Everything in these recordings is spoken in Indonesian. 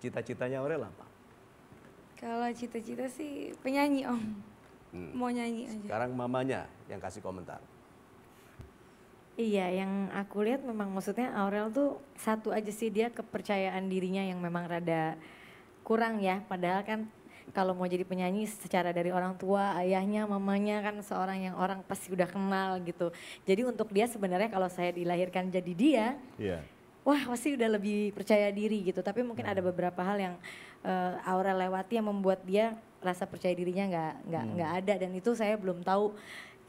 Cita-citanya Aurel apa? Kalau cita-cita sih penyanyi om. Hmm. Mau nyanyi aja. Sekarang mamanya yang kasih komentar. Iya, yang aku lihat memang maksudnya Aurel tuh satu aja sih dia kepercayaan dirinya yang memang rada kurang ya. Padahal kan kalau mau jadi penyanyi secara dari orang tua, ayahnya, mamanya kan seorang yang orang pasti udah kenal gitu. Jadi untuk dia sebenarnya kalau saya dilahirkan jadi dia, yeah wah pasti udah lebih percaya diri gitu. Tapi mungkin hmm. ada beberapa hal yang uh, Aura lewati yang membuat dia rasa percaya dirinya nggak nggak hmm. nggak hmm. ada dan itu saya belum tahu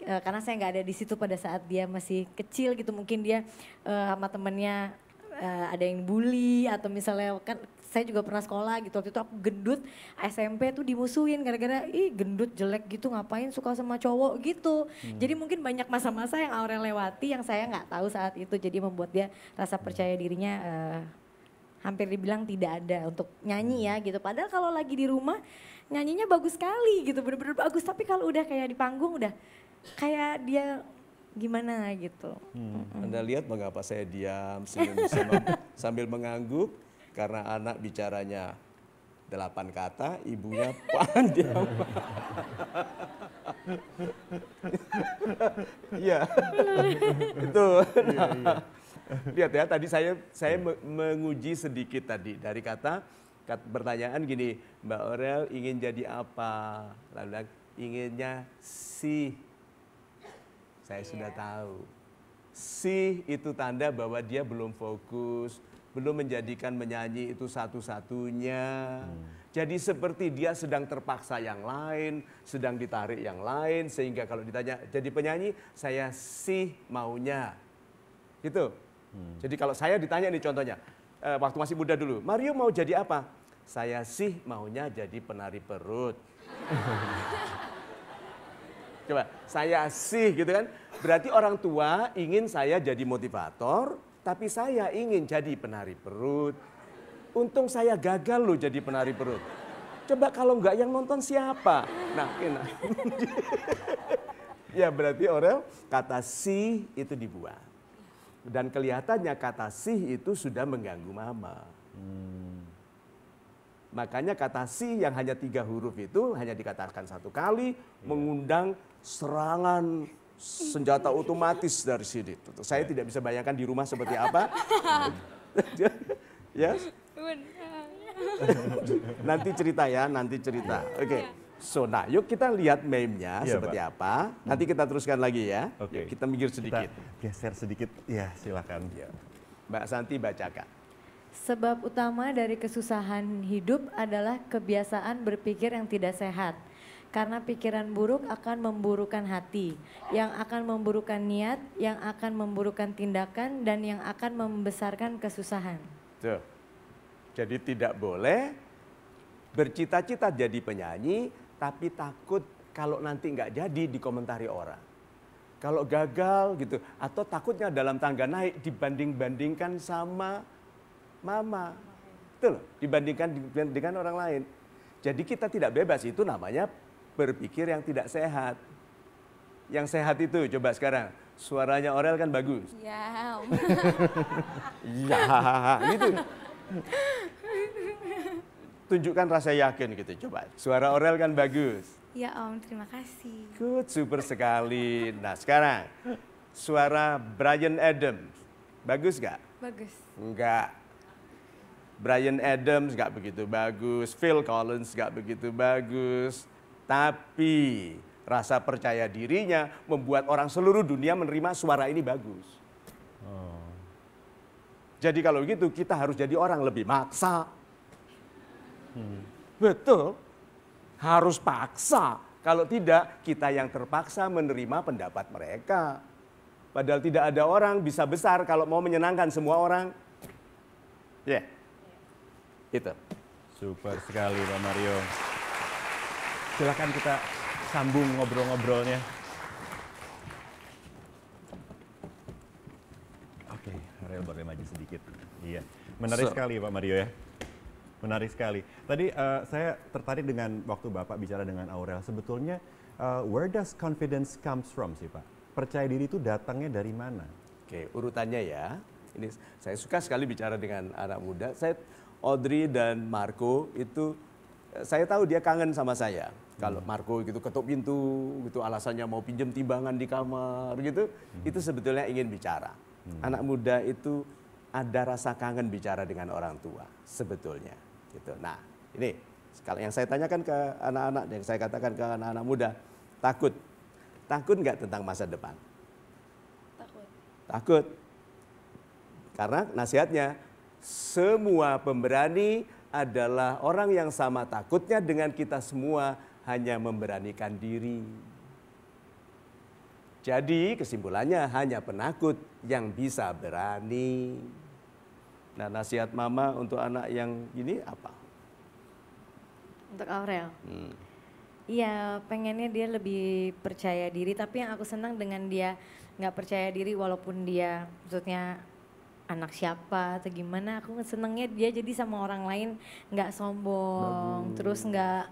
uh, karena saya nggak ada di situ pada saat dia masih kecil gitu mungkin dia uh, sama temennya uh, ada yang bully atau misalnya kan saya juga pernah sekolah gitu waktu itu aku gendut SMP tuh dimusuhin gara-gara ih gendut jelek gitu ngapain suka sama cowok gitu hmm. jadi mungkin banyak masa-masa yang Aurel lewati yang saya nggak tahu saat itu jadi membuat dia rasa hmm. percaya dirinya uh, hampir dibilang tidak ada untuk nyanyi hmm. ya gitu padahal kalau lagi di rumah nyanyinya bagus sekali gitu bener-bener bagus tapi kalau udah kayak di panggung udah kayak dia gimana gitu. Hmm. Anda lihat mengapa saya diam senyum, senyum sambil mengangguk karena anak bicaranya delapan kata, ibunya panjang. Iya, itu. Iya, iya. lihat ya, tadi saya saya menguji sedikit tadi dari kata, kata pertanyaan gini, Mbak Orel ingin jadi apa? Lalu inginnya sih saya yeah. sudah tahu. Si itu tanda bahwa dia belum fokus, belum menjadikan menyanyi itu satu-satunya. Hmm. Jadi seperti dia sedang terpaksa yang lain, sedang ditarik yang lain, sehingga kalau ditanya jadi penyanyi, saya sih maunya. Gitu. Hmm. Jadi kalau saya ditanya ini contohnya, eh, waktu masih muda dulu, Mario mau jadi apa? Saya sih maunya jadi penari perut. Coba saya sih gitu kan. Berarti orang tua ingin saya jadi motivator, tapi saya ingin jadi penari perut. Untung saya gagal loh jadi penari perut. Coba kalau nggak yang nonton siapa? Nah, enak. ya berarti orang kata sih itu dibuat. Dan kelihatannya kata sih itu sudah mengganggu mama. Hmm. Makanya kata si yang hanya tiga huruf itu hanya dikatakan satu kali, iya. mengundang serangan senjata otomatis dari sini. Saya ya. tidak bisa bayangkan di rumah seperti apa. ya. nanti cerita ya, nanti cerita. Iya. Oke. Okay. Iya. So, nah yuk kita lihat meme-nya ya, seperti Pak. apa. Nanti kita teruskan lagi ya. Okay. kita mikir sedikit. Kita geser sedikit. Ya, silakan. Ya. Mbak Santi bacakan. Sebab utama dari kesusahan hidup adalah kebiasaan berpikir yang tidak sehat karena pikiran buruk akan memburukkan hati, yang akan memburukkan niat, yang akan memburukkan tindakan, dan yang akan membesarkan kesusahan. Tuh. Jadi tidak boleh bercita-cita jadi penyanyi, tapi takut kalau nanti nggak jadi dikomentari orang. Kalau gagal gitu, atau takutnya dalam tangga naik dibanding-bandingkan sama mama. Itu loh, dibandingkan dengan orang lain. Jadi kita tidak bebas, itu namanya berpikir yang tidak sehat. Yang sehat itu coba sekarang. Suaranya Orel kan bagus. Ya. ya, gitu. Tunjukkan rasa yakin gitu coba. Suara Orel kan bagus. Ya Om, terima kasih. Good, super sekali. Nah sekarang, suara Brian Adams. Bagus gak? Bagus. Enggak. Brian Adams gak begitu bagus. Phil Collins gak begitu bagus. Tapi rasa percaya dirinya membuat orang seluruh dunia menerima suara ini bagus. Oh. Jadi kalau begitu kita harus jadi orang lebih maksa. Hmm. Betul. Harus paksa. Kalau tidak kita yang terpaksa menerima pendapat mereka. Padahal tidak ada orang bisa besar kalau mau menyenangkan semua orang. Ya. Yeah. Itu. Super sekali Pak Mario. Silakan kita sambung ngobrol-ngobrolnya. Oke, Ariel boleh maju sedikit. Iya, menarik so. sekali Pak Mario ya. Menarik sekali. Tadi uh, saya tertarik dengan waktu Bapak bicara dengan Aurel. Sebetulnya uh, where does confidence comes from sih Pak? Percaya diri itu datangnya dari mana? Oke, urutannya ya. Ini saya suka sekali bicara dengan anak muda. Saya Audrey dan Marco itu eh, saya tahu dia kangen sama saya. Kalau hmm. Marco gitu ketuk pintu, gitu alasannya mau pinjam timbangan di kamar gitu, hmm. itu sebetulnya ingin bicara. Hmm. Anak muda itu ada rasa kangen bicara dengan orang tua sebetulnya gitu. Nah, ini kalau yang saya tanyakan ke anak-anak yang saya katakan ke anak-anak muda, takut. Takut nggak tentang masa depan? Takut. Takut. Karena nasihatnya semua pemberani adalah orang yang sama takutnya dengan kita semua hanya memberanikan diri. Jadi kesimpulannya hanya penakut yang bisa berani. Nah nasihat mama untuk anak yang ini apa? Untuk Aurel? Hmm. Iya, pengennya dia lebih percaya diri tapi yang aku senang dengan dia nggak percaya diri walaupun dia maksudnya anak siapa atau gimana aku senengnya dia jadi sama orang lain nggak sombong Bagus. terus nggak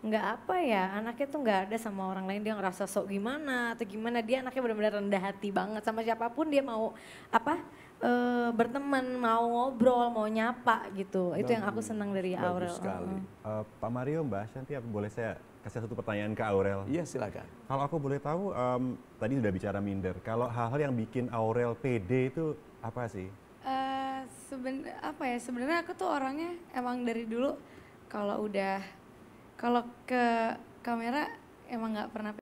nggak apa ya anaknya tuh nggak ada sama orang lain dia ngerasa sok gimana atau gimana dia anaknya benar-benar rendah hati banget sama siapapun dia mau apa e, berteman mau ngobrol mau nyapa gitu itu yang aku senang dari bagus Aurel sekali uh, Pak Mario Mbak Shanti apa boleh saya kasih satu pertanyaan ke Aurel iya silakan kalau aku boleh tahu um, tadi sudah bicara minder kalau hal-hal yang bikin Aurel PD itu apa sih uh, seben apa ya sebenarnya aku tuh orangnya emang dari dulu kalau udah kalau ke kamera emang nggak pernah